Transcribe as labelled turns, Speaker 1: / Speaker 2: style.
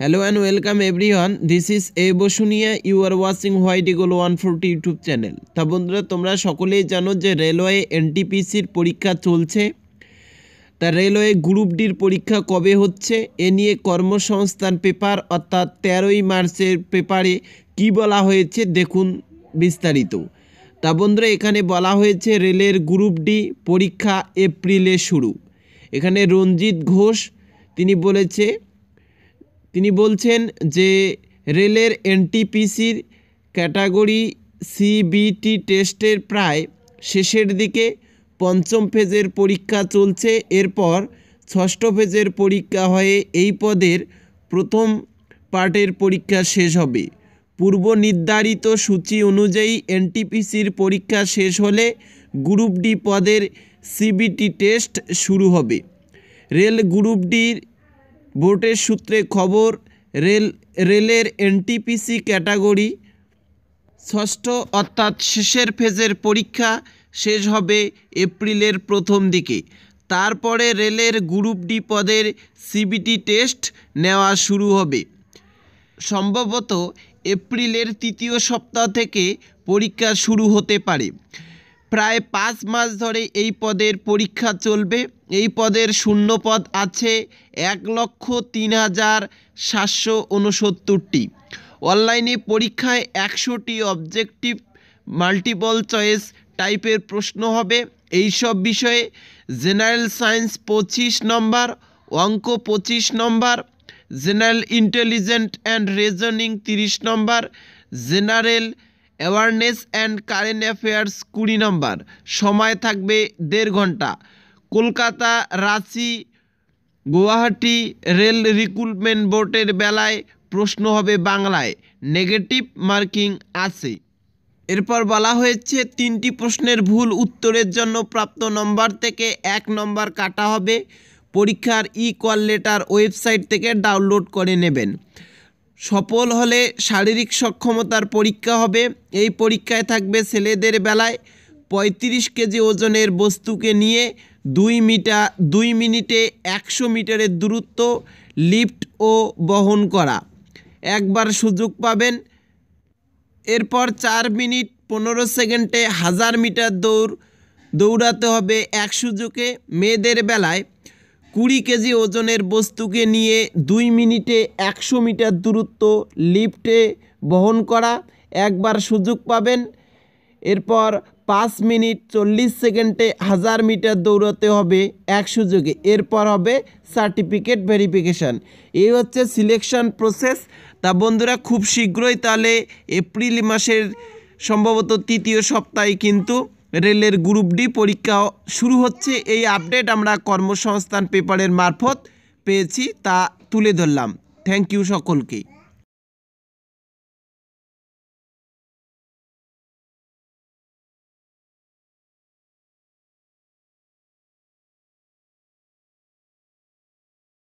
Speaker 1: hello and welcome everyone this is A Basunia you are watching white eagle one forty YouTube channel তা বন্ধুরা তোমরা সকলেই জানো যে রেলওয়ে এনটিপিসির পরীক্ষা চলছে তা রেলওয়ে গ্রুপ ডির পরীক্ষা কবে হচ্ছে এ নিয়ে কর্মসংস্থান পেপার অর্থাৎ তেরোই মার্চের পেপারে কি বলা হয়েছে দেখুন বিস্তারিত তা বন্ধুরা এখানে বলা হয়েছে রেলের গ্রুপ ডি পরীক্ষা এপ্রিলে শুরু এখানে রঞ্জিত ঘোষ তিনি বলেছে তিনি বলছেন যে রেলের এনটিপিসির ক্যাটাগরি সিবিটি টেস্টের প্রায় শেষের দিকে পঞ্চম ফেজের পরীক্ষা চলছে এরপর ষষ্ঠ ফেজের পরীক্ষা হয়ে এই পদের প্রথম পার্টের পরীক্ষা শেষ হবে পূর্ব নির্ধারিত সূচি অনুযায়ী এনটিপিসির পরীক্ষা শেষ হলে গ্রুপ ডি পদের সিবিটি টেস্ট শুরু হবে রেল গ্রুপ ডির বোর্ডের সূত্রে খবর রেল রেলের এনটিপিসি ক্যাটাগরি ষষ্ঠ অর্থাৎ শেষের ফেজের পরীক্ষা শেষ হবে এপ্রিলের প্রথম দিকে তারপরে রেলের গ্রুপ ডি পদের সিবিটি টেস্ট নেওয়া শুরু হবে সম্ভবত এপ্রিলের তৃতীয় সপ্তাহ থেকে পরীক্ষা শুরু হতে পারে প্রায় পাঁচ মাস ধরে এই পদের পরীক্ষা চলবে এই পদের শূন্য পদ আছে এক লক্ষ তিন হাজার সাতশো উনসত্তরটি অনলাইনে পরীক্ষায় একশোটি অবজেক্টিভ মাল্টিপল চয়েস টাইপের প্রশ্ন হবে এই সব বিষয়ে জেনারেল সায়েন্স পঁচিশ নম্বর অঙ্ক পঁচিশ নম্বর জেনারেল ইন্টেলিজেন্ট অ্যান্ড রেজনিং তিরিশ নম্বর general awareness and current affairs কুড়ি নম্বর সময় থাকবে দেড় ঘন্টা কলকাতা রাঁচি গুয়াহাটি রেল রিক্রুটমেন্ট বোর্ডের বেলায় প্রশ্ন হবে বাংলায় নেগেটিভ মার্কিং আছে এরপর বলা হয়েছে তিনটি প্রশ্নের ভুল উত্তরের জন্য প্রাপ্ত নম্বর থেকে এক নম্বর কাটা হবে পরীক্ষার ই কল লেটার ওয়েবসাইট থেকে ডাউনলোড করে নেবেন সফল হলে শারীরিক সক্ষমতার পরীক্ষা হবে এই পরীক্ষায় থাকবে ছেলেদের বেলায় ৩৫ কেজি ওজনের বস্তুকে নিয়ে দুই মিটার দুই মিনিটে একশো মিটারের দূরত্ব লিফট ও বহন করা একবার সুযোগ পাবেন এরপর চার মিনিট পনেরো সেকেন্ডে হাজার মিটার দৌড় দৌড়াতে হবে এক সুযোগে মেয়েদের বেলায় কুড়ি কেজি ওজনের বস্তুকে নিয়ে দুই মিনিটে একশো মিটার দূরত্ব লিফটে বহন করা একবার সুযোগ পাবেন এরপর পাঁচ মিনিট চল্লিশ সেকেন্ডে হাজার মিটার দৌড়াতে হবে এক সুযোগে এরপর হবে সার্টিফিকেট ভেরিফিকেশান এই হচ্ছে সিলেকশন প্রসেস তা বন্ধুরা খুব শীঘ্রই তাহলে এপ্রিল মাসের সম্ভবত তৃতীয় সপ্তাহে কিন্তু রেলের গ্রুপ ডি পরীক্ষা শুরু হচ্ছে এই আপডেট আমরা কর্মসংস্থান পেপারের মারফত পেয়েছি তা তুলে ধরলাম থ্যাংক ইউ সকলকে